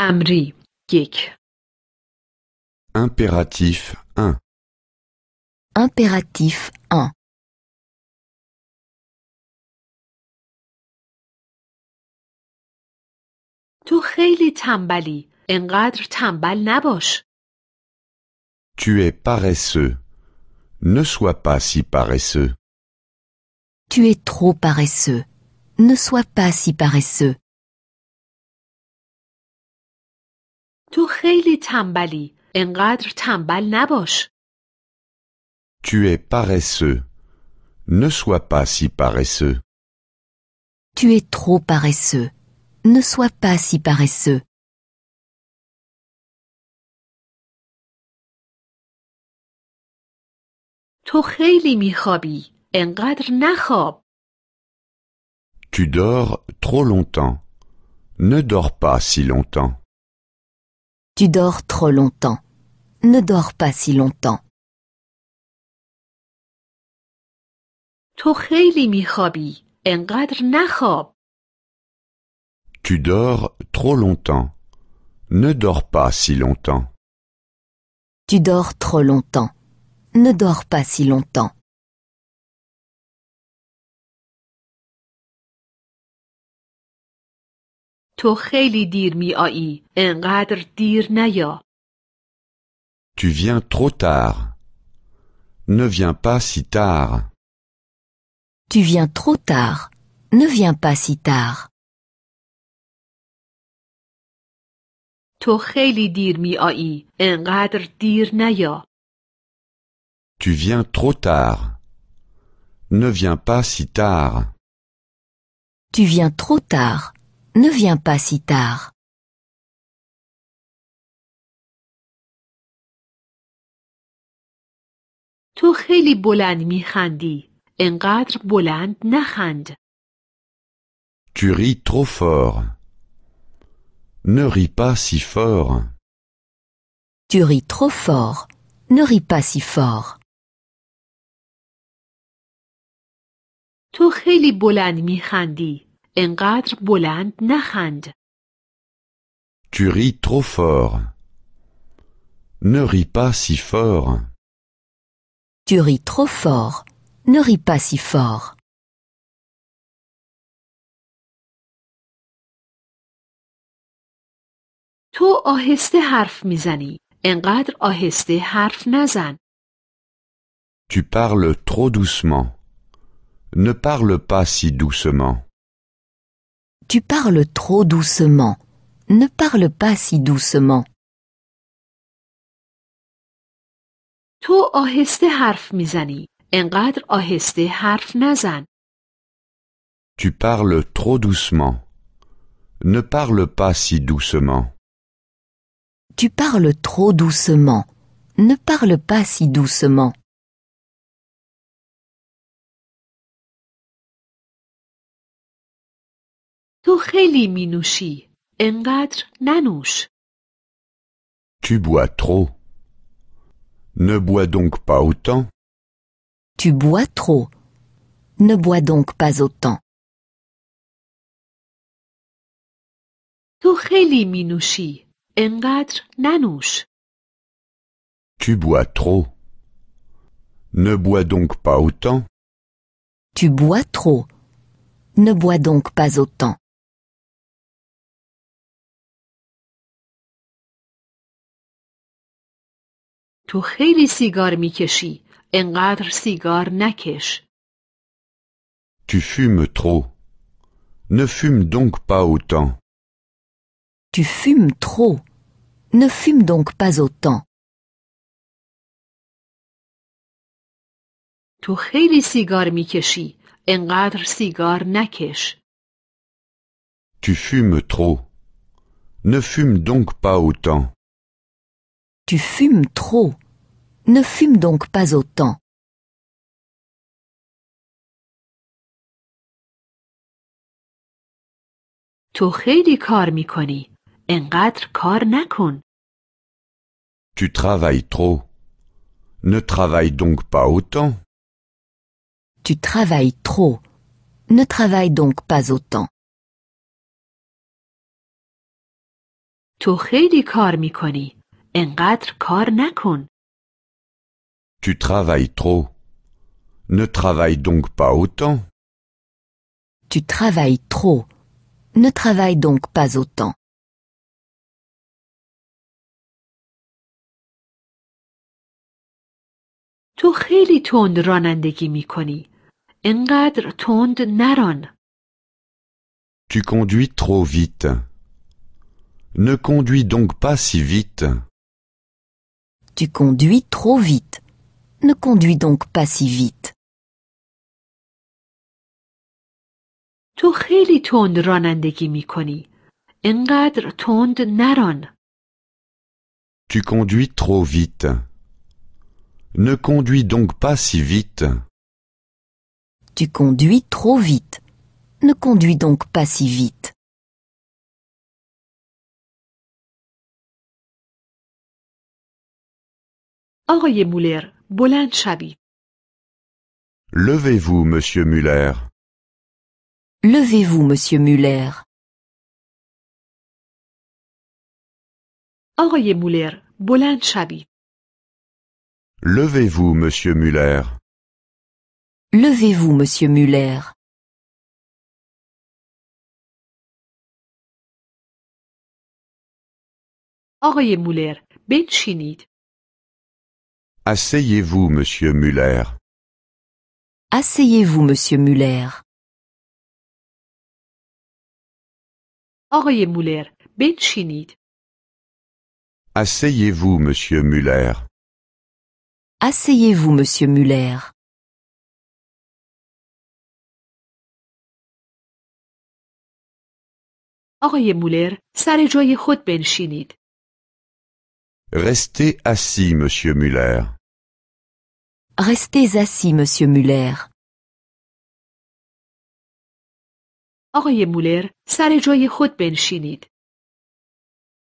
Amri, یک Impératif 1 Impératif 1 Tu es paresseux. Ne sois pas si paresseux. Tu es trop paresseux. Ne sois pas si paresseux. Tu es paresseux. Ne sois pas si paresseux. Tu es trop paresseux. Ne sois pas si paresseux. Tu dors trop longtemps. Ne dors pas si longtemps. Tu dors trop longtemps. Ne dors pas si longtemps. Tu dors trop longtemps. Ne dors pas si longtemps. Tu dors trop longtemps. Ne dors pas si longtemps. تو خیلی دیر دیر نیا. Tu viens trop tard. Ne viens pas si tard. Tu viens trop tard. Ne viens pas si tard. Tu viens trop tard. Ne viens pas si tard. Tu viens trop tard. Ne viens pas si tard. تو خیلی بلند میخندی. انقدر بلند نخند. Tu ris trop fort. Ne ris pas si fort. Tu ris trop fort. Ne ris pas si fort. تو خیلی بلند میخندی. Tu ris trop fort. Ne ris pas si fort. Tu ris trop fort. Ne ris pas si fort. Tu parles trop doucement. Ne parle pas si doucement. Tu parles trop doucement. Ne parle pas si doucement. Tu parles trop doucement. Ne parle pas si doucement. Tu parles trop doucement. Ne parle pas si doucement. Tu bois trop. Ne bois donc pas autant. Tu bois trop. Ne bois donc pas autant. Tu bois trop. Ne bois donc pas autant. Tu bois trop. Ne bois donc pas autant. Tu fumes trop. Ne fume donc pas autant. Tu fumes trop. Ne fume donc pas autant. Tu fumes trop. Ne fume donc pas autant. Tu fumes trop. Ne fume donc pas autant. Tu travailles trop. Ne travaille donc pas autant. Tu travailles trop. Ne travaille donc pas autant. Tu travailles trop. Ne travaille donc pas autant. Tu travailles trop. Ne travaille donc pas autant. Tu conduis trop vite. Ne conduis donc pas si vite. Tu conduis trop vite. Ne conduis donc pas si vite. Tu conduis trop vite. Ne conduis donc pas si vite. Tu conduis trop vite. Ne conduis donc pas si vite. آقای مولر، بلند Levez-vous, monsieur Muller. Levez-vous, monsieur Muller. آقای مولر، بلند Levez-vous, monsieur Muller. Levez-vous, monsieur Muller. Asseyez-vous, monsieur Muller. Asseyez-vous, monsieur Muller. آقای Müller, benchinit. Asseyez-vous, monsieur Muller. Asseyez-vous, monsieur Muller. آقای Müller, Restez assis, monsieur Muller. Restez assis, monsieur Muller.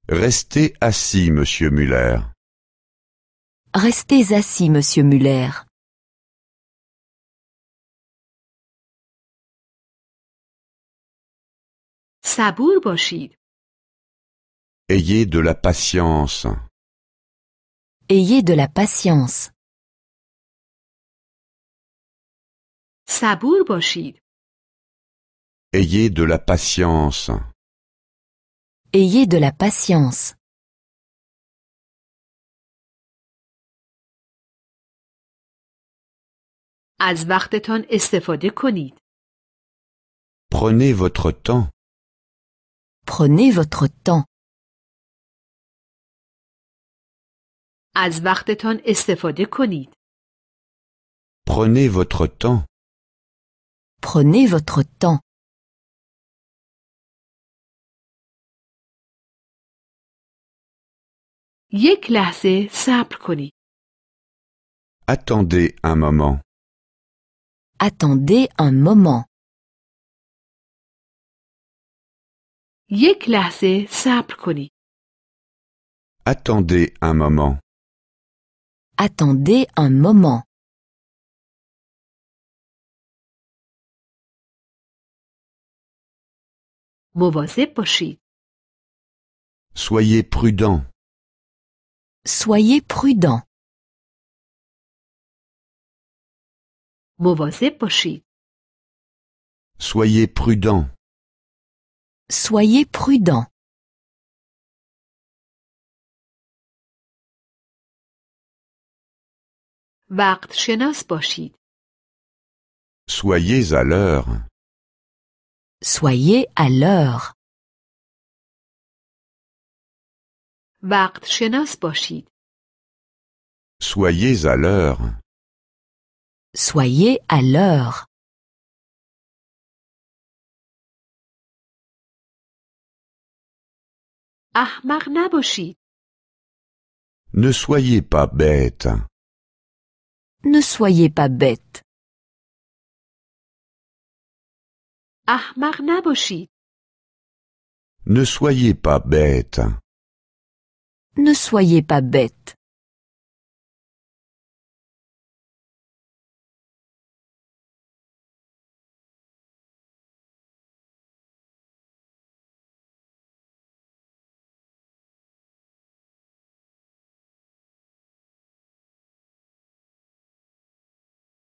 Restez assis, monsieur Muller. Restez assis, monsieur Muller. صبور Ayez de la patience. Ayez de la patience. صبور باشید. Ayez de la patience. Ayez de la patience. از وقتتان de کنید. Prenez votre temps. Prenez votre temps. از وقتتان de کنید. Prenez votre temps. Prenez votre temps. Attendez un moment. Attendez un moment. Attendez un moment. Attendez un moment. مواظب باشید. Soyez prudent. Soyez prudent. مواظب Soyez prudent. Soyez prudent. وقت شناس باشید. Soyez à l'heure. Soyez à l'heure. Soyez à l'heure. Soyez à l'heure. احمق نباشید. Ne soyez pas bête. Ne soyez pas bête. احمق نباشید. Ne soyez pas bête. Ne soyez pas bête.